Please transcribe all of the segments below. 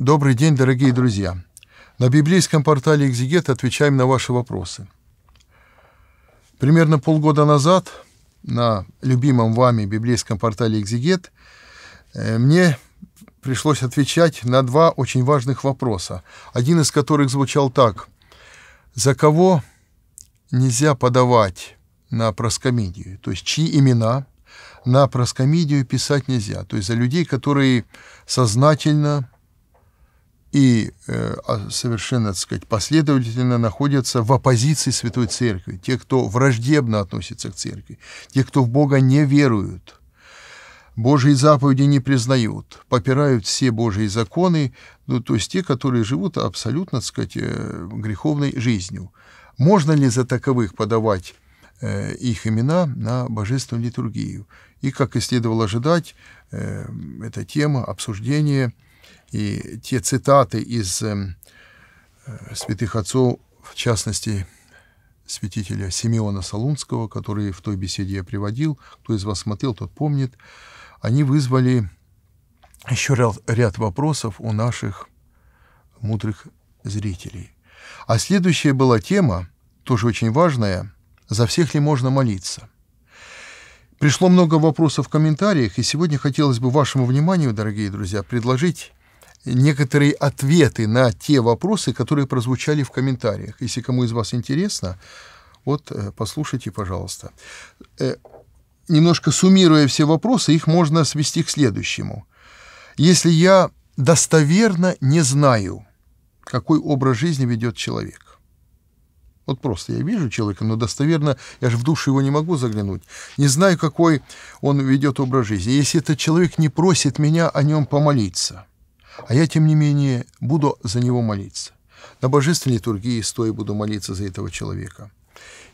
Добрый день, дорогие друзья! На библейском портале «Экзигет» отвечаем на ваши вопросы. Примерно полгода назад на любимом вами библейском портале «Экзигет» э, мне пришлось отвечать на два очень важных вопроса, один из которых звучал так. За кого нельзя подавать на проскомидию? То есть, чьи имена на проскомидию писать нельзя? То есть, за людей, которые сознательно и э, а совершенно, так сказать, последовательно находятся в оппозиции Святой Церкви, те, кто враждебно относится к Церкви, те, кто в Бога не веруют, Божьи заповеди не признают, попирают все Божьи законы, ну, то есть те, которые живут абсолютно, так сказать, э, греховной жизнью. Можно ли за таковых подавать э, их имена на божественную литургию? И, как и следовало ожидать, эта тема обсуждения – и те цитаты из э, святых отцов, в частности, святителя Симеона Солунского, который в той беседе я приводил, кто из вас смотрел, тот помнит, они вызвали еще ряд, ряд вопросов у наших мудрых зрителей. А следующая была тема, тоже очень важная, за всех ли можно молиться? Пришло много вопросов в комментариях, и сегодня хотелось бы вашему вниманию, дорогие друзья, предложить некоторые ответы на те вопросы, которые прозвучали в комментариях. Если кому из вас интересно, вот э, послушайте, пожалуйста. Э, немножко суммируя все вопросы, их можно свести к следующему. Если я достоверно не знаю, какой образ жизни ведет человек, вот просто я вижу человека, но достоверно, я же в душу его не могу заглянуть. Не знаю, какой он ведет образ жизни. Если этот человек не просит меня о нем помолиться, а я, тем не менее, буду за него молиться. На божественной литургии стоя буду молиться за этого человека.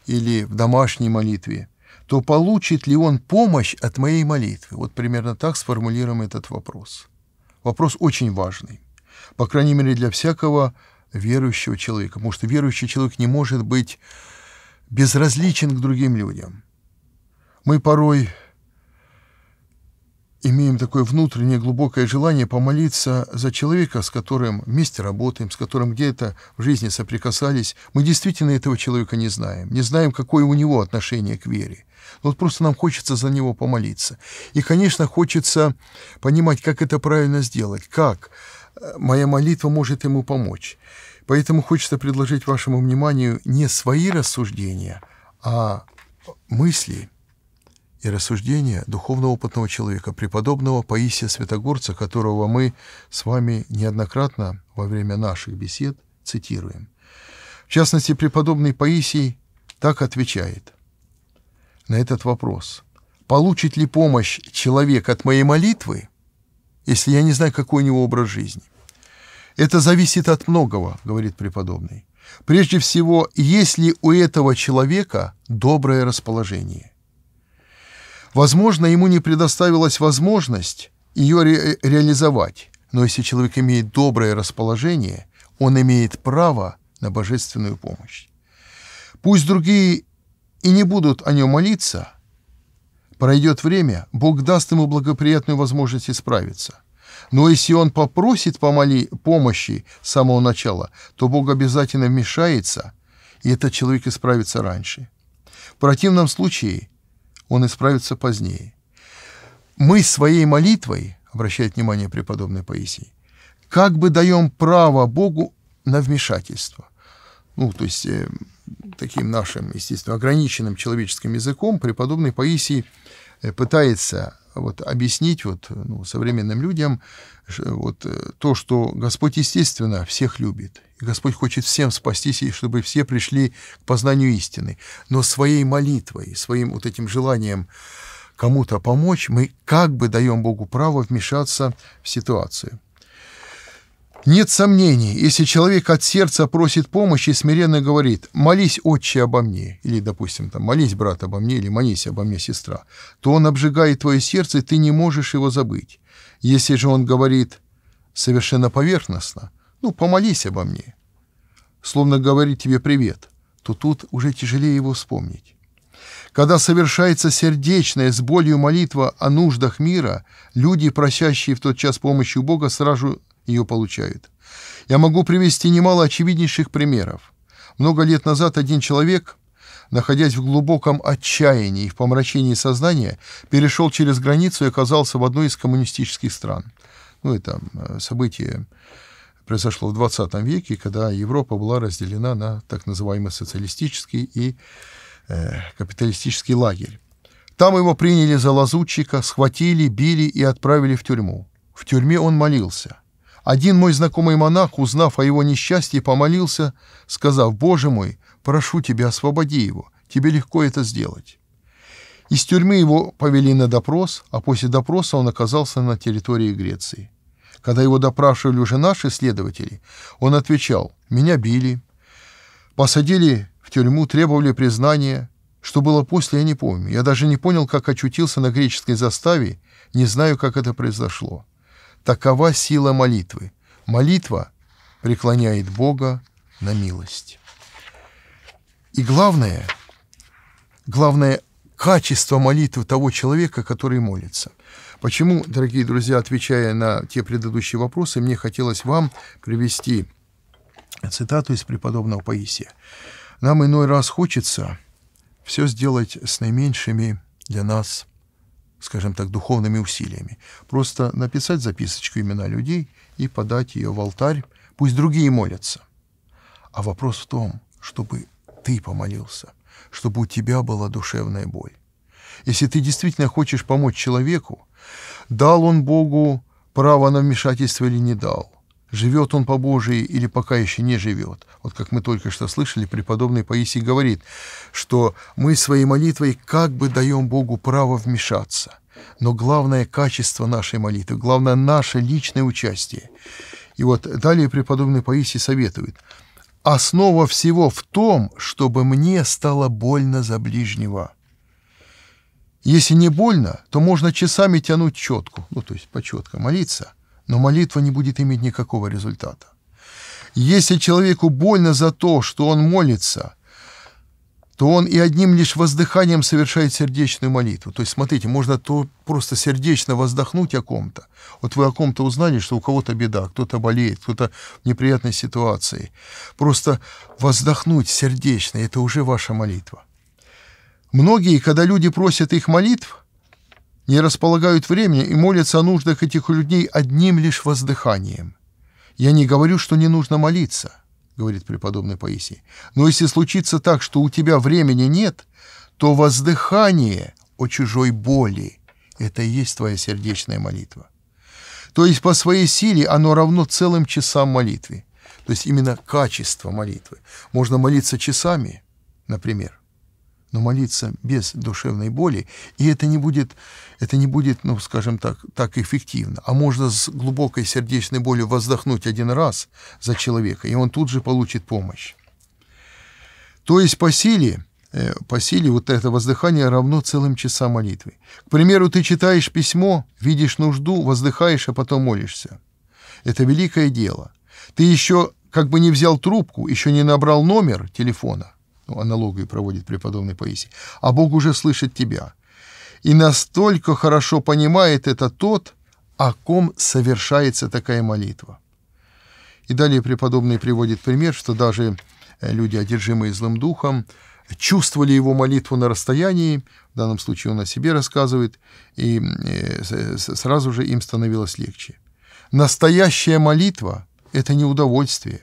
Или в домашней молитве. То получит ли он помощь от моей молитвы? Вот примерно так сформулируем этот вопрос. Вопрос очень важный. По крайней мере, для всякого верующего человека. Потому что верующий человек не может быть безразличен к другим людям. Мы порой имеем такое внутреннее глубокое желание помолиться за человека, с которым вместе работаем, с которым где-то в жизни соприкасались, мы действительно этого человека не знаем, не знаем, какое у него отношение к вере. Но вот просто нам хочется за него помолиться. И, конечно, хочется понимать, как это правильно сделать, как э, моя молитва может ему помочь. Поэтому хочется предложить вашему вниманию не свои рассуждения, а мысли – и рассуждения духовно опытного человека, преподобного Паисия Святогорца, которого мы с вами неоднократно во время наших бесед цитируем. В частности, преподобный Паисий так отвечает на этот вопрос. «Получит ли помощь человек от моей молитвы, если я не знаю, какой у него образ жизни?» «Это зависит от многого», — говорит преподобный. «Прежде всего, есть ли у этого человека доброе расположение?» Возможно, ему не предоставилась возможность ее ре реализовать, но если человек имеет доброе расположение, он имеет право на божественную помощь. Пусть другие и не будут о нем молиться, пройдет время, Бог даст ему благоприятную возможность исправиться. Но если он попросит помоли, помощи с самого начала, то Бог обязательно вмешается, и этот человек исправится раньше. В противном случае – он исправится позднее. Мы своей молитвой, обращает внимание преподобный Паисий, как бы даем право Богу на вмешательство. Ну, то есть, э, таким нашим, естественно, ограниченным человеческим языком преподобный Паисий э, пытается а вот, объяснить вот, ну, современным людям вот, э, то, что Господь, естественно, всех любит. И Господь хочет всем спастись, и чтобы все пришли к познанию истины. Но своей молитвой, своим вот этим желанием кому-то помочь, мы как бы даем Богу право вмешаться в ситуацию. Нет сомнений, если человек от сердца просит помощи и смиренно говорит «молись, отче, обо мне», или, допустим, там, «молись, брат, обо мне», или «молись обо мне, сестра», то он обжигает твое сердце, и ты не можешь его забыть. Если же он говорит совершенно поверхностно «ну, помолись обо мне», словно говорит тебе «привет», то тут уже тяжелее его вспомнить. Когда совершается сердечная с болью молитва о нуждах мира, люди, просящие в тот час помощи у Бога, сразу ее получают. Я могу привести немало очевиднейших примеров. Много лет назад один человек, находясь в глубоком отчаянии и в помрачении сознания, перешел через границу и оказался в одной из коммунистических стран. Ну, это э, событие произошло в 20 веке, когда Европа была разделена на так называемый социалистический и э, капиталистический лагерь. Там его приняли за лазутчика, схватили, били и отправили в тюрьму. В тюрьме он молился – один мой знакомый монах, узнав о его несчастье, помолился, сказав, «Боже мой, прошу тебя, освободи его, тебе легко это сделать». Из тюрьмы его повели на допрос, а после допроса он оказался на территории Греции. Когда его допрашивали уже наши следователи, он отвечал, «Меня били, посадили в тюрьму, требовали признания. Что было после, я не помню. Я даже не понял, как очутился на греческой заставе, не знаю, как это произошло». Такова сила молитвы. Молитва преклоняет Бога на милость. И главное, главное качество молитвы того человека, который молится. Почему, дорогие друзья, отвечая на те предыдущие вопросы, мне хотелось вам привести цитату из преподобного Паисия. Нам иной раз хочется все сделать с наименьшими для нас скажем так, духовными усилиями. Просто написать записочку имена людей и подать ее в алтарь, пусть другие молятся. А вопрос в том, чтобы ты помолился, чтобы у тебя была душевная боль. Если ты действительно хочешь помочь человеку, дал он Богу право на вмешательство или не дал, живет он по Божии или пока еще не живет. Вот как мы только что слышали, преподобный Паисий говорит, что мы своей молитвой как бы даем Богу право вмешаться. Но главное качество нашей молитвы, главное наше личное участие. И вот далее преподобный Паисий советует. Основа всего в том, чтобы мне стало больно за ближнего. Если не больно, то можно часами тянуть четку, ну то есть по четко молиться, но молитва не будет иметь никакого результата. Если человеку больно за то, что он молится, то он и одним лишь воздыханием совершает сердечную молитву. То есть, смотрите, можно то просто сердечно воздохнуть о ком-то. Вот вы о ком-то узнали, что у кого-то беда, кто-то болеет, кто-то в неприятной ситуации. Просто воздохнуть сердечно – это уже ваша молитва. Многие, когда люди просят их молитв – не располагают времени и молятся о нуждах этих людей одним лишь воздыханием. «Я не говорю, что не нужно молиться», — говорит преподобный Паисий, «но если случится так, что у тебя времени нет, то воздыхание о чужой боли — это и есть твоя сердечная молитва». То есть по своей силе оно равно целым часам молитвы. То есть именно качество молитвы. Можно молиться часами, например, но молиться без душевной боли, и это не будет, это не будет, ну, скажем так, так эффективно. А можно с глубокой сердечной болью воздохнуть один раз за человека, и он тут же получит помощь. То есть по силе, э, по силе вот это воздыхание равно целым часам молитвы. К примеру, ты читаешь письмо, видишь нужду, воздыхаешь, а потом молишься. Это великое дело. Ты еще как бы не взял трубку, еще не набрал номер телефона, ну, аналогию проводит преподобный Паисий, а Бог уже слышит тебя. И настолько хорошо понимает это тот, о ком совершается такая молитва. И далее преподобный приводит пример, что даже э, люди, одержимые злым духом, чувствовали его молитву на расстоянии, в данном случае он о себе рассказывает, и э, сразу же им становилось легче. Настоящая молитва – это не удовольствие,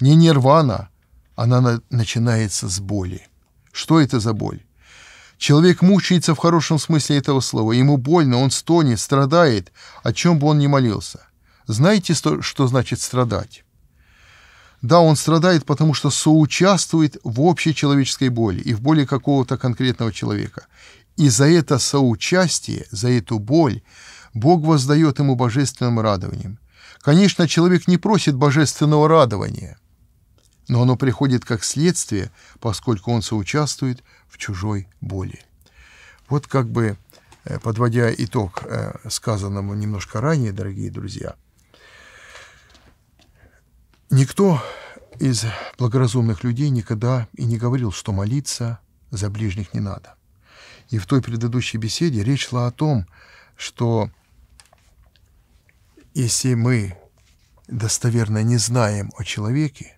не нирвана – она на начинается с боли. Что это за боль? Человек мучается в хорошем смысле этого слова. Ему больно, он стонет, страдает, о чем бы он ни молился. Знаете, что значит страдать? Да, он страдает, потому что соучаствует в общей человеческой боли и в боли какого-то конкретного человека. И за это соучастие, за эту боль Бог воздает ему божественным радованием. Конечно, человек не просит божественного радования – но оно приходит как следствие, поскольку он соучаствует в чужой боли. Вот как бы, э, подводя итог э, сказанному немножко ранее, дорогие друзья, никто из благоразумных людей никогда и не говорил, что молиться за ближних не надо. И в той предыдущей беседе речь шла о том, что если мы достоверно не знаем о человеке,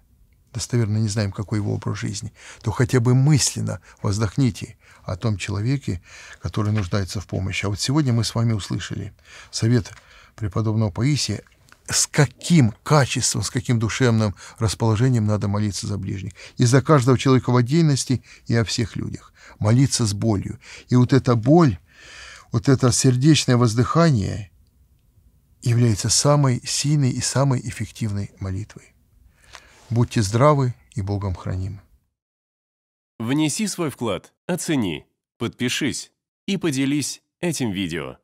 достоверно не знаем, какой его образ жизни, то хотя бы мысленно воздохните о том человеке, который нуждается в помощи. А вот сегодня мы с вами услышали совет преподобного Паисия, с каким качеством, с каким душевным расположением надо молиться за ближних. И за каждого человека в отдельности, и о всех людях. Молиться с болью. И вот эта боль, вот это сердечное воздыхание является самой сильной и самой эффективной молитвой. Будьте здравы и Богом храним. Внеси свой вклад, оцени, подпишись и поделись этим видео.